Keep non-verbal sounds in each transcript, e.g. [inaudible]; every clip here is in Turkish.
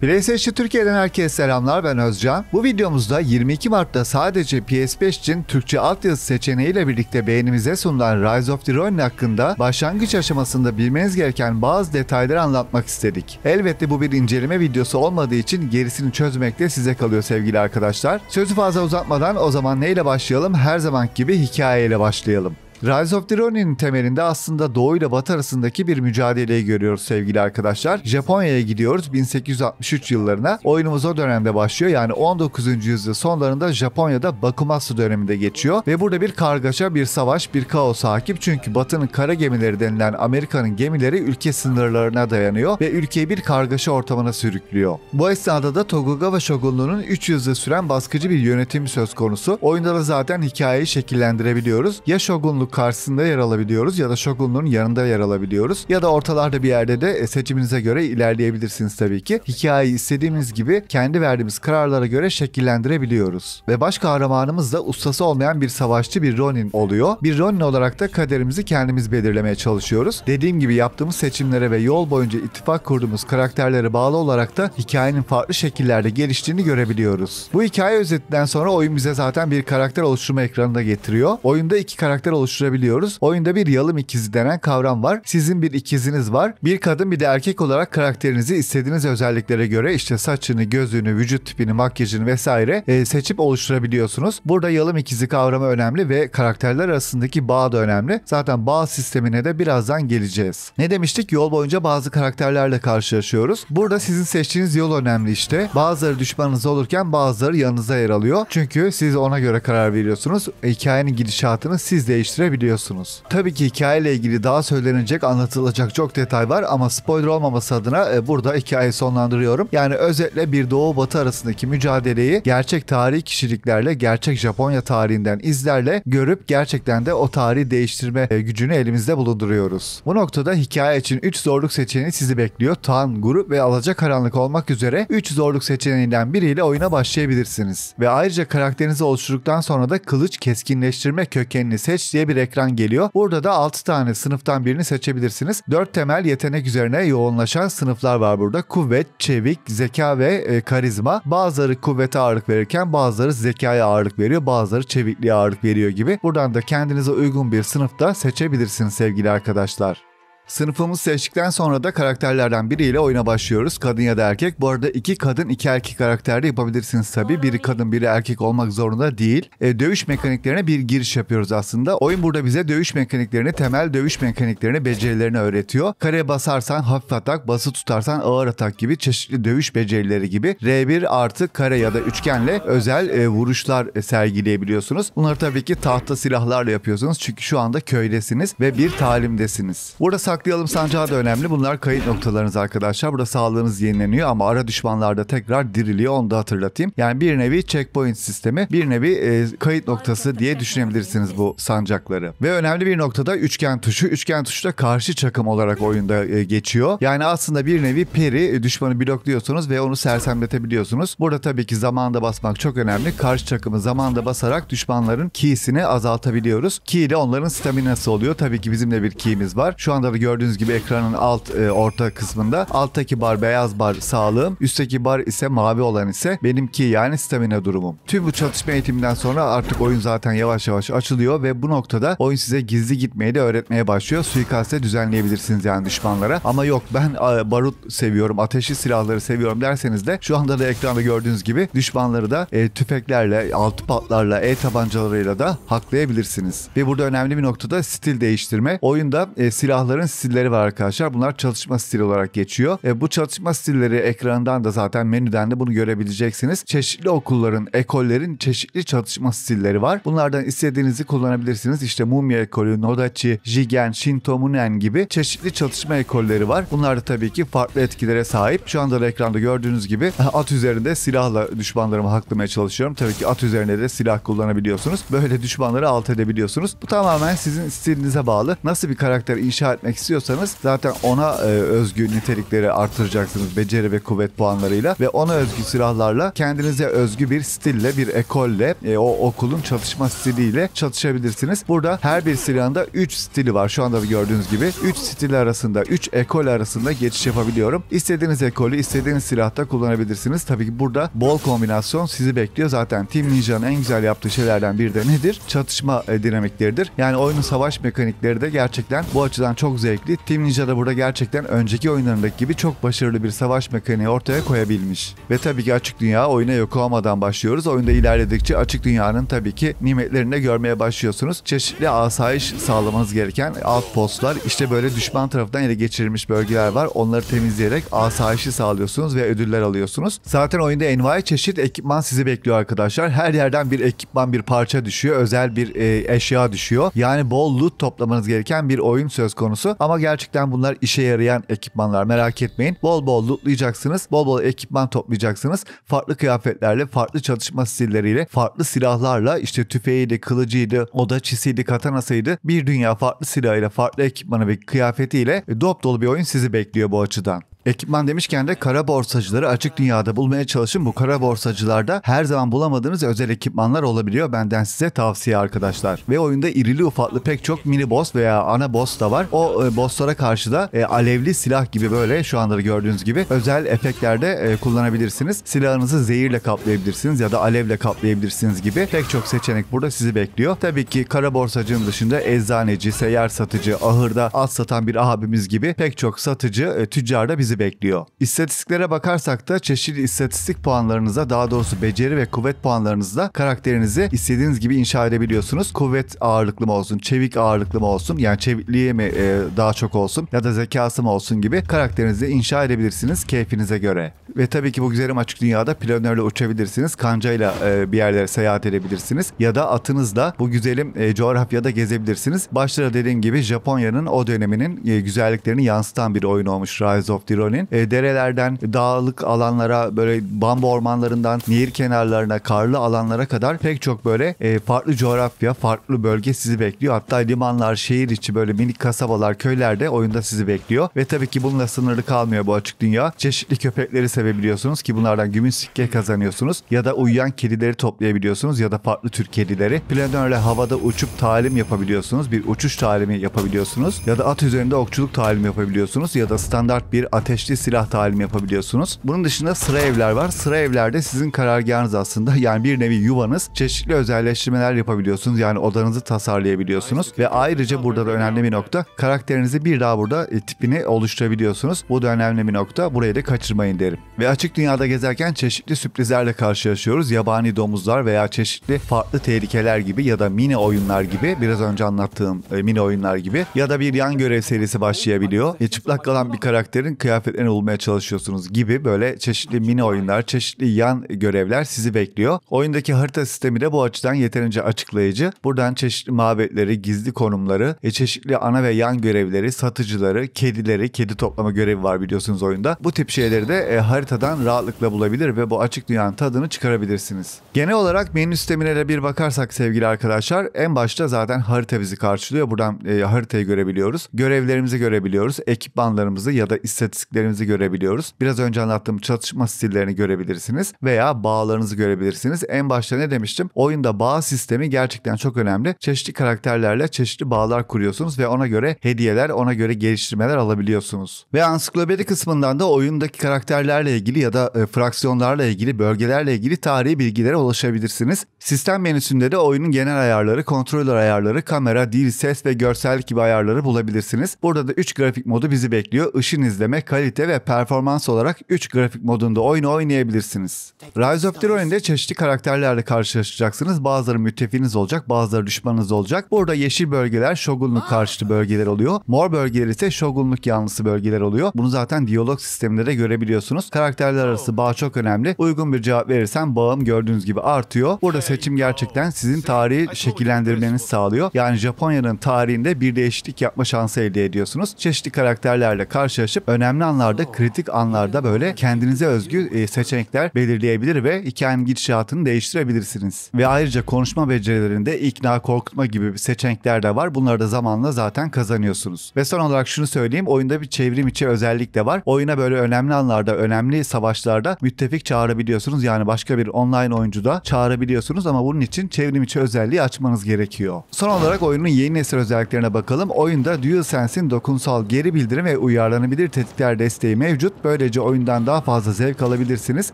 PlayStation Türkiye'den herkese selamlar ben Özcan. Bu videomuzda 22 Mart'ta sadece PS5 için Türkçe altyazı seçeneğiyle birlikte beğenimize sunulan Rise of the Ronin hakkında başlangıç aşamasında bilmeniz gereken bazı detayları anlatmak istedik. Elbette bu bir inceleme videosu olmadığı için gerisini çözmek de size kalıyor sevgili arkadaşlar. Sözü fazla uzatmadan o zaman neyle başlayalım? Her zaman gibi hikayeyle başlayalım. Rise of the Ronin'in temelinde aslında Doğu ile Batı arasındaki bir mücadeleyi görüyoruz sevgili arkadaşlar. Japonya'ya gidiyoruz 1863 yıllarına. Oyunumuz o dönemde başlıyor. Yani 19. yüzyıl sonlarında Japonya'da Bakumatsu döneminde geçiyor. Ve burada bir kargaşa, bir savaş, bir kaos hakim. Çünkü Batı'nın kara gemileri denilen Amerika'nın gemileri ülke sınırlarına dayanıyor ve ülkeyi bir kargaşa ortamına sürüklüyor. Bu esnada da Tokugawa Shogunluğu'nun 3 yüzyıl süren baskıcı bir yönetim söz konusu. Oyunda da zaten hikayeyi şekillendirebiliyoruz. Ya Shogunluk karşısında yer alabiliyoruz ya da Shogunluğun yanında yer alabiliyoruz. Ya da ortalarda bir yerde de e, seçiminize göre ilerleyebilirsiniz tabii ki. Hikayeyi istediğimiz gibi kendi verdiğimiz kararlara göre şekillendirebiliyoruz. Ve baş kahramanımız da ustası olmayan bir savaşçı bir Ronin oluyor. Bir Ronin olarak da kaderimizi kendimiz belirlemeye çalışıyoruz. Dediğim gibi yaptığımız seçimlere ve yol boyunca ittifak kurduğumuz karakterlere bağlı olarak da hikayenin farklı şekillerde geliştiğini görebiliyoruz. Bu hikaye özetinden sonra oyun bize zaten bir karakter oluşturma ekranında getiriyor. Oyunda iki karakter oluşturma oluşturabiliyoruz. Oyunda bir yalım ikizi denen kavram var. Sizin bir ikiziniz var. Bir kadın bir de erkek olarak karakterinizi istediğiniz özelliklere göre işte saçını, gözünü, vücut tipini, makyajını vesaire e, seçip oluşturabiliyorsunuz. Burada yalım ikizi kavramı önemli ve karakterler arasındaki bağ da önemli. Zaten bağ sistemine de birazdan geleceğiz. Ne demiştik? Yol boyunca bazı karakterlerle karşılaşıyoruz. Burada sizin seçtiğiniz yol önemli işte. Bazıları düşmanınız olurken bazıları yanınıza yer alıyor. Çünkü siz ona göre karar veriyorsunuz. E, hikayenin gidişatını siz değiştirebilirsiniz görebiliyorsunuz. Tabii ki hikayeyle ilgili daha söylenecek, anlatılacak çok detay var ama spoiler olmaması adına e, burada hikayeyi sonlandırıyorum. Yani özetle bir doğu batı arasındaki mücadeleyi gerçek tarihi kişiliklerle, gerçek Japonya tarihinden izlerle görüp gerçekten de o tarihi değiştirme e, gücünü elimizde bulunduruyoruz. Bu noktada hikaye için 3 zorluk seçeneği sizi bekliyor. Tan, grup ve alacak alacakaranlık olmak üzere 3 zorluk seçeneğinden biriyle oyuna başlayabilirsiniz. Ve ayrıca karakterinizi oluşturduktan sonra da kılıç keskinleştirme kökenini seç diye bir ekran geliyor. Burada da 6 tane sınıftan birini seçebilirsiniz. 4 temel yetenek üzerine yoğunlaşan sınıflar var burada. Kuvvet, çevik, zeka ve e, karizma. Bazıları kuvvete ağırlık verirken bazıları zekaya ağırlık veriyor. Bazıları çevikliğe ağırlık veriyor gibi. Buradan da kendinize uygun bir sınıfta seçebilirsiniz sevgili arkadaşlar. Sınıfımız seçtikten sonra da karakterlerden biriyle oyuna başlıyoruz. Kadın ya da erkek. Bu arada iki kadın iki erkek karakterde yapabilirsiniz tabi. Biri kadın biri erkek olmak zorunda değil. E, dövüş mekaniklerine bir giriş yapıyoruz aslında. Oyun burada bize dövüş mekaniklerini, temel dövüş mekaniklerini, becerilerini öğretiyor. Kare basarsan hafif atak, bası tutarsan ağır atak gibi çeşitli dövüş becerileri gibi R1 artı kare ya da üçgenle özel e, vuruşlar e, sergileyebiliyorsunuz. Bunları tabii ki tahta silahlarla yapıyorsunuz. Çünkü şu anda köydesiniz ve bir talimdesiniz. Burada Saklayalım sancağı da önemli. Bunlar kayıt noktalarınız arkadaşlar. Burada sağlığınız yenileniyor ama ara düşmanlarda tekrar diriliyor. Onu da hatırlatayım. Yani bir nevi checkpoint sistemi, bir nevi e, kayıt noktası diye düşünebilirsiniz bu sancakları. Ve önemli bir noktada üçgen tuşu. Üçgen tuşu da karşı çakım olarak oyunda e, geçiyor. Yani aslında bir nevi peri e, düşmanı blokluyorsunuz ve onu sersemletebiliyorsunuz. Burada tabii ki zamanda basmak çok önemli. Karşı çakımı zamanda basarak düşmanların ki'sini azaltabiliyoruz. Ki ile onların staminası oluyor. Tabii ki bizim de bir ki'miz var. Şu anda da gördüğünüz gibi ekranın alt e, orta kısmında. Alttaki bar beyaz bar sağlığım. Üstteki bar ise mavi olan ise benimki yani stamina durumum. Tüm bu çatışma eğitiminden sonra artık oyun zaten yavaş yavaş açılıyor ve bu noktada oyun size gizli gitmeyi de öğretmeye başlıyor. Suikaste düzenleyebilirsiniz yani düşmanlara. Ama yok ben barut seviyorum, ateşli silahları seviyorum derseniz de şu anda da ekranda gördüğünüz gibi düşmanları da e, tüfeklerle, altı patlarla, el tabancalarıyla da haklayabilirsiniz. Ve burada önemli bir noktada stil değiştirme. Oyunda e, silahların stilleri var arkadaşlar. Bunlar çalışma stili olarak geçiyor. E, bu çalışma stilleri ekrandan da zaten menüden de bunu görebileceksiniz. Çeşitli okulların, ekollerin çeşitli çalışma stilleri var. Bunlardan istediğinizi kullanabilirsiniz. İşte Mumya ekolü, Nodachi, Jigen, Shinto Munen gibi çeşitli çalışma ekolleri var. Bunlar da tabii ki farklı etkilere sahip. Şu anda da ekranda gördüğünüz gibi [laughs] at üzerinde silahla düşmanlarımı haklamaya çalışıyorum. Tabii ki at üzerinde de silah kullanabiliyorsunuz. Böyle düşmanları alt edebiliyorsunuz. Bu tamamen sizin stilinize bağlı. Nasıl bir karakter inşa etmek istiyorsunuz istiyorsanız zaten ona e, özgü nitelikleri artıracaksınız beceri ve kuvvet puanlarıyla ve ona özgü silahlarla kendinize özgü bir stille bir ekolle e, o okulun çalışma stiliyle çatışabilirsiniz. Burada her bir silahın da 3 stili var. Şu anda gördüğünüz gibi 3 stil arasında 3 ekol arasında geçiş yapabiliyorum. İstediğiniz ekolü istediğiniz silahta kullanabilirsiniz. Tabii ki burada bol kombinasyon sizi bekliyor. Zaten Team Ninja'nın en güzel yaptığı şeylerden biri de nedir? Çatışma e, dinamikleridir. Yani oyunun savaş mekanikleri de gerçekten bu açıdan çok zevkli zevkli, Team Ninja da burada gerçekten önceki oyunlarındaki gibi çok başarılı bir savaş mekaniği ortaya koyabilmiş. Ve tabii ki açık dünya oyuna yok olmadan başlıyoruz. Oyunda ilerledikçe açık dünyanın tabii ki nimetlerini de görmeye başlıyorsunuz. Çeşitli asayiş sağlamanız gereken alt postlar işte böyle düşman tarafından ele geçirilmiş bölgeler var. Onları temizleyerek asayişi sağlıyorsunuz ve ödüller alıyorsunuz. Zaten oyunda envai çeşit ekipman sizi bekliyor arkadaşlar. Her yerden bir ekipman, bir parça düşüyor. Özel bir e, eşya düşüyor. Yani bol loot toplamanız gereken bir oyun söz konusu. Ama gerçekten bunlar işe yarayan ekipmanlar merak etmeyin. Bol bol lootlayacaksınız. Bol bol ekipman toplayacaksınız. Farklı kıyafetlerle, farklı çatışma stilleriyle, farklı silahlarla işte tüfeğiyle, kılıcıydı, oda çisiydi, katanasıydı. Bir dünya farklı silahıyla, farklı ekipmanı ve kıyafetiyle e, dop dolu bir oyun sizi bekliyor bu açıdan. Ekipman demişken de kara borsacıları açık dünyada bulmaya çalışın. Bu kara borsacılarda her zaman bulamadığınız özel ekipmanlar olabiliyor. Benden size tavsiye arkadaşlar. Ve oyunda irili ufaklı pek çok mini boss veya ana boss da var. O e, bosslara karşı da e, alevli silah gibi böyle şu anda gördüğünüz gibi özel efektlerde e, kullanabilirsiniz. Silahınızı zehirle kaplayabilirsiniz ya da alevle kaplayabilirsiniz gibi pek çok seçenek burada sizi bekliyor. Tabii ki kara borsacının dışında eczaneci, seyyar satıcı, ahırda at satan bir abimiz gibi pek çok satıcı, e, tüccar da bizi bekliyor. İstatistiklere bakarsak da çeşitli istatistik puanlarınıza daha doğrusu beceri ve kuvvet puanlarınızla karakterinizi istediğiniz gibi inşa edebiliyorsunuz. Kuvvet ağırlıklı mı olsun, çevik ağırlıklı mı olsun yani çevikliğe mi e, daha çok olsun ya da zekası mı olsun gibi karakterinizi inşa edebilirsiniz keyfinize göre. Ve tabii ki bu güzelim açık dünyada planörle uçabilirsiniz. Kancayla e, bir yerlere seyahat edebilirsiniz. Ya da atınızla bu güzelim e, coğrafyada gezebilirsiniz. Başlara dediğim gibi Japonya'nın o döneminin e, güzelliklerini yansıtan bir oyun olmuş Rise of the Ronin. E, derelerden dağlık alanlara böyle bambu ormanlarından nehir kenarlarına karlı alanlara kadar pek çok böyle e, farklı coğrafya farklı bölge sizi bekliyor. Hatta limanlar şehir içi böyle minik kasabalar köylerde de oyunda sizi bekliyor. Ve tabii ki bununla sınırlı kalmıyor bu açık dünya. Çeşitli köpekleri seviyorsunuz sevebiliyorsunuz ki bunlardan gümüş sikke kazanıyorsunuz. Ya da uyuyan kedileri toplayabiliyorsunuz ya da farklı tür kedileri. Planörle havada uçup talim yapabiliyorsunuz. Bir uçuş talimi yapabiliyorsunuz. Ya da at üzerinde okçuluk talim yapabiliyorsunuz. Ya da standart bir ateşli silah talim yapabiliyorsunuz. Bunun dışında sıra evler var. Sıra evlerde sizin karargahınız aslında. Yani bir nevi yuvanız. Çeşitli özelleştirmeler yapabiliyorsunuz. Yani odanızı tasarlayabiliyorsunuz. Ve ayrıca burada da önemli bir nokta. Karakterinizi bir daha burada e, tipini oluşturabiliyorsunuz. Bu da önemli bir nokta. Burayı da kaçırmayın derim. Ve açık dünyada gezerken çeşitli sürprizlerle karşılaşıyoruz. Yabani domuzlar veya çeşitli farklı tehlikeler gibi ya da mini oyunlar gibi biraz önce anlattığım e, mini oyunlar gibi ya da bir yan görev serisi başlayabiliyor. E, çıplak kalan bir karakterin kıyafetlerini bulmaya çalışıyorsunuz gibi böyle çeşitli mini oyunlar, çeşitli yan görevler sizi bekliyor. Oyundaki harita sistemi de bu açıdan yeterince açıklayıcı. Buradan çeşitli mabetleri, gizli konumları, e, çeşitli ana ve yan görevleri, satıcıları, kedileri, kedi toplama görevi var biliyorsunuz oyunda. Bu tip şeyleri de e, harita haritadan rahatlıkla bulabilir ve bu açık dünyanın tadını çıkarabilirsiniz. Genel olarak menü sistemine bir bakarsak sevgili arkadaşlar en başta zaten harita bizi karşılıyor. Buradan e, haritayı görebiliyoruz. Görevlerimizi görebiliyoruz. Ekipmanlarımızı ya da istatistiklerimizi görebiliyoruz. Biraz önce anlattığım çatışma stillerini görebilirsiniz veya bağlarınızı görebilirsiniz. En başta ne demiştim? Oyunda bağ sistemi gerçekten çok önemli. Çeşitli karakterlerle çeşitli bağlar kuruyorsunuz ve ona göre hediyeler, ona göre geliştirmeler alabiliyorsunuz. Ve ansiklopedi kısmından da oyundaki karakterlerle ilgili ya da e, fraksiyonlarla ilgili, bölgelerle ilgili tarihi bilgilere ulaşabilirsiniz. Sistem menüsünde de oyunun genel ayarları, kontroller ayarları, kamera, dil, ses ve görsellik gibi ayarları bulabilirsiniz. Burada da 3 grafik modu bizi bekliyor. Işın izleme, kalite ve performans olarak 3 grafik modunda oyunu oynayabilirsiniz. Rise of the Ruin'de çeşitli karakterlerle karşılaşacaksınız. Bazıları müttefiniz olacak, bazıları düşmanınız olacak. Burada yeşil bölgeler şogunluk karşıtı bölgeler oluyor. Mor bölgeler ise şogunluk yanlısı bölgeler oluyor. Bunu zaten diyalog sisteminde de görebiliyorsunuz karakterler arası bağ çok önemli. Uygun bir cevap verirsen bağım gördüğünüz gibi artıyor. Burada seçim gerçekten sizin tarihi şekillendirmenizi sağlıyor. Yani Japonya'nın tarihinde bir değişiklik yapma şansı elde ediyorsunuz. Çeşitli karakterlerle karşılaşıp önemli anlarda, kritik anlarda böyle kendinize özgü e, seçenekler belirleyebilir ve hikayenin gidişatını değiştirebilirsiniz. Ve ayrıca konuşma becerilerinde ikna, korkutma gibi seçenekler de var. Bunları da zamanla zaten kazanıyorsunuz. Ve son olarak şunu söyleyeyim. Oyunda bir çevrim içi özellik de var. Oyuna böyle önemli anlarda, önemli önemli savaşlarda müttefik çağırabiliyorsunuz. Yani başka bir online oyuncu da çağırabiliyorsunuz ama bunun için çevrim içi özelliği açmanız gerekiyor. Son olarak oyunun yeni nesil özelliklerine bakalım. Oyunda DualSense'in dokunsal geri bildirim ve uyarlanabilir tetikler desteği mevcut. Böylece oyundan daha fazla zevk alabilirsiniz.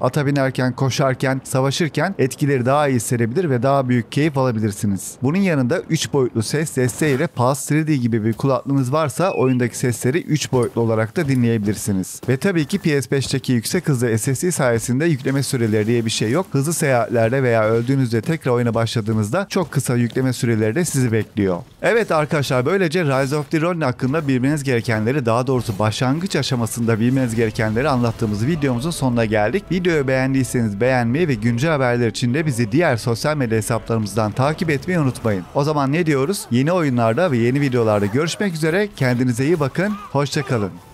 Ata binerken, koşarken, savaşırken etkileri daha iyi hissedebilir ve daha büyük keyif alabilirsiniz. Bunun yanında 3 boyutlu ses desteğiyle Pulse 3D gibi bir kulaklığınız varsa oyundaki sesleri 3 boyutlu olarak da dinleyebilirsiniz. Ve tabii ki PS5'teki yüksek hızlı SSD sayesinde yükleme süreleri diye bir şey yok. Hızlı seyahatlerde veya öldüğünüzde tekrar oyuna başladığınızda çok kısa yükleme süreleri de sizi bekliyor. Evet arkadaşlar böylece Rise of the Ronin hakkında bilmeniz gerekenleri daha doğrusu başlangıç aşamasında bilmeniz gerekenleri anlattığımız videomuzun sonuna geldik. Videoyu beğendiyseniz beğenmeyi ve güncel haberler için de bizi diğer sosyal medya hesaplarımızdan takip etmeyi unutmayın. O zaman ne diyoruz? Yeni oyunlarda ve yeni videolarda görüşmek üzere. Kendinize iyi bakın. Hoşçakalın.